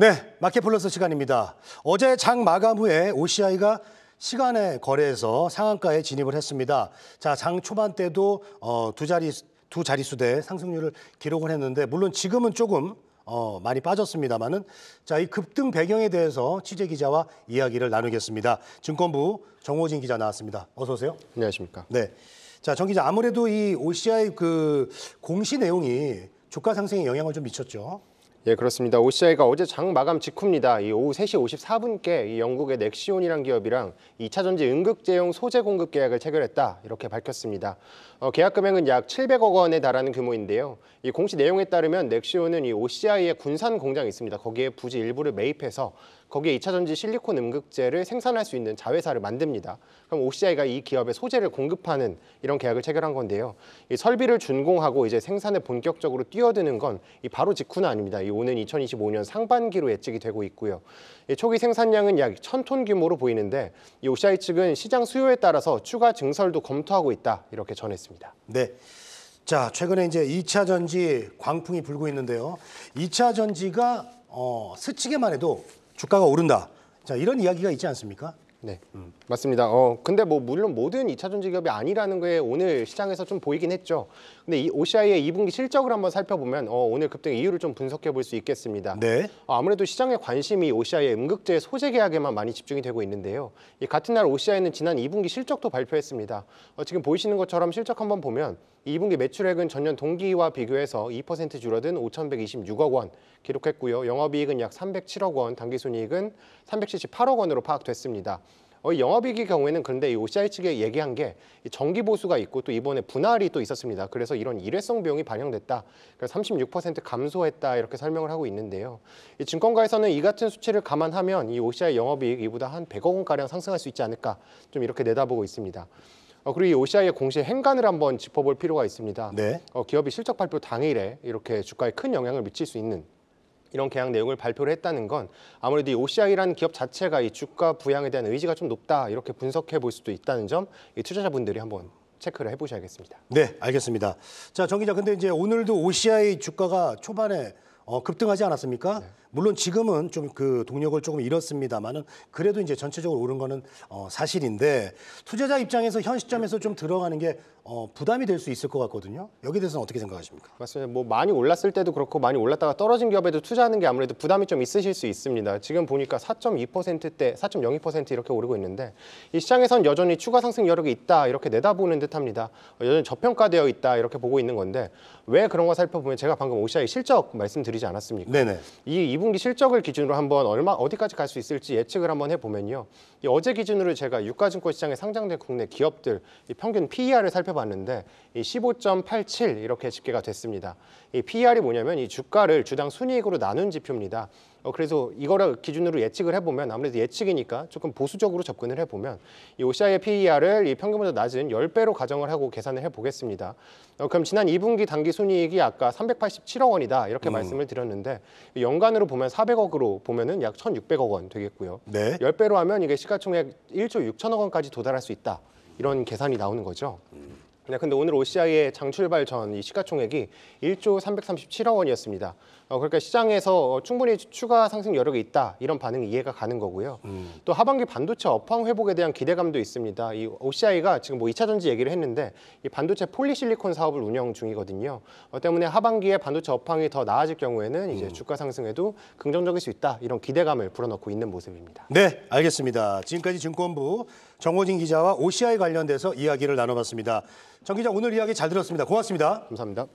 네, 마켓플러스 시간입니다. 어제 장 마감 후에 OCI가 시간에 거래해서 상한가에 진입을 했습니다. 자, 장 초반 때도 어, 두 자리 두 자릿수대 상승률을 기록을 했는데 물론 지금은 조금 어, 많이 빠졌습니다만은 자, 이 급등 배경에 대해서 취재 기자와 이야기를 나누겠습니다. 증권부 정호진 기자 나왔습니다. 어서 오세요. 안녕하십니까? 네. 자, 정 기자 아무래도 이 OCI 그 공시 내용이 주가 상승에 영향을 좀 미쳤죠. 예, 그렇습니다. OCI가 어제 장 마감 직후입니다. 이 오후 3시 54분께 이 영국의 넥시온이란 기업이랑 2차 전지 응급제용 소재 공급 계약을 체결했다. 이렇게 밝혔습니다. 어, 계약 금액은 약 700억 원에 달하는 규모인데요. 이 공시 내용에 따르면 넥시온은 이 OCI의 군산 공장이 있습니다. 거기에 부지 일부를 매입해서 거기에 2차 전지 실리콘 음극제를 생산할 수 있는 자회사를 만듭니다. 그럼 OCI가 이 기업에 소재를 공급하는 이런 계약을 체결한 건데요. 이 설비를 준공하고 이제 생산에 본격적으로 뛰어드는 건 이 바로 직후는 아닙니다. 오는 2025년 상반기로 예측이 되고 있고요. 초기 생산량은 약 1,000톤 규모로 보이는데 이 OCI 측은 시장 수요에 따라서 추가 증설도 검토하고 있다 이렇게 전했습니다. 네. 자, 최근에 이제 2차 전지 광풍이 불고 있는데요. 2차 전지가 어, 스치게만 해도 주가가 오른다. 자, 이런 이야기가 있지 않습니까? 네, 음. 맞습니다. 어, 근데 뭐 물론 모든 2차 전지기업이 아니라는 게 오늘 시장에서 좀 보이긴 했죠. 근데 이 OCI의 2분기 실적을 한번 살펴보면 어, 오늘 급등 이유를 좀 분석해 볼 수 있겠습니다. 네. 어, 아무래도 시장의 관심이 OCI의 음극재 소재 계약에만 많이 집중이 되고 있는데요. 이 같은 날 OCI는 지난 2분기 실적도 발표했습니다. 어, 지금 보이시는 것처럼 실적 한번 보면 2분기 매출액은 전년 동기와 비교해서 2% 줄어든 5,126억 원 기록했고요. 영업이익은 약 307억 원, 당기순이익은 378억 원으로 파악됐습니다. 어, 영업이익의 경우에는 그런데 이 OCI 측에 얘기한 게 정기 보수가 있고 또 이번에 분할이 또 있었습니다. 그래서 이런 일회성 비용이 반영됐다. 그래서 36% 감소했다 이렇게 설명을 하고 있는데요. 이 증권가에서는 이 같은 수치를 감안하면 이 OCI 영업이익 이보다 한 100억 원 가량 상승할 수 있지 않을까 좀 이렇게 내다보고 있습니다. 어, 그리고 이 OCI의 공시 행간을 한번 짚어볼 필요가 있습니다. 네. 어, 기업이 실적 발표 당일에 이렇게 주가에 큰 영향을 미칠 수 있는 이런 계약 내용을 발표를 했다는 건 아무래도 이 OCI라는 기업 자체가 이 주가 부양에 대한 의지가 좀 높다 이렇게 분석해 볼 수도 있다는 점이 투자자분들이 한번 체크를 해보셔야겠습니다. 네, 알겠습니다. 자, 정 기자, 근데 이제 오늘도 OCI 주가가 초반에 어, 급등하지 않았습니까? 네. 물론 지금은 좀 그 동력을 조금 잃었습니다만은 그래도 이제 전체적으로 오른 거는 어, 사실인데 투자자 입장에서 현 시점에서 좀 들어가는 게 어, 부담이 될 수 있을 것 같거든요. 여기에 대해서는 어떻게 생각하십니까? 맞습니다. 뭐 많이 올랐을 때도 그렇고 많이 올랐다가 떨어진 기업에도 투자하는 게 아무래도 부담이 좀 있으실 수 있습니다. 지금 보니까 4.2%대, 4.02% 이렇게 오르고 있는데 이 시장에선 여전히 추가 상승 여력이 있다 이렇게 내다보는 듯합니다. 여전히 저평가되어 있다 이렇게 보고 있는 건데 왜 그런 거 살펴보면 제가 방금 오시아의 실적 말씀드리지 않았습니까? 네네. 이 2분기 실적을 기준으로 한번 얼마 어디까지 갈 수 있을지 예측을 한번 해보면요. 어제 기준으로 제가 유가증권 시장에 상장된 국내 기업들 평균 PER을 살펴봤는데 15.87 이렇게 집계가 됐습니다. 이 PER이 뭐냐면 이 주가를 주당 순이익으로 나눈 지표입니다. 어, 그래서 이거를 기준으로 예측을 해보면 아무래도 예측이니까 조금 보수적으로 접근을 해보면 이 OCI의 PER을 이 평균보다 낮은 10배로 가정을 하고 계산을 해보겠습니다. 어, 그럼 지난 2분기 단기 순이익이 아까 387억 원이다 이렇게 음. 말씀을 드렸는데 연간으로 보면 400억으로 보면은 약 1,600억 원 되겠고요. 네. 10배로 하면 이게 시가총액 1조 6천억 원까지 도달할 수 있다. 이런 계산이 나오는 거죠. 음. 네, 근데 오늘 OCI의 장출발 전이 시가총액이 1조 337억 원이었습니다. 어, 그러니까 시장에서 어, 충분히 추가 상승 여력이 있다 이런 반응이 이해가 가는 거고요. 음. 또 하반기 반도체 업황 회복에 대한 기대감도 있습니다. 이 OCI가 지금 뭐 2차 전지 얘기를 했는데 이 반도체 폴리실리콘 사업을 운영 중이거든요. 어, 때문에 하반기에 반도체 업황이 더 나아질 경우에는 이제 음. 주가 상승에도 긍정적일 수 있다 이런 기대감을 불어넣고 있는 모습입니다. 네, 알겠습니다. 지금까지 증권부 정호진 기자와 OCI 관련돼서 이야기를 나눠봤습니다. 정 기자 오늘 이야기 잘 들었습니다. 고맙습니다. 감사합니다.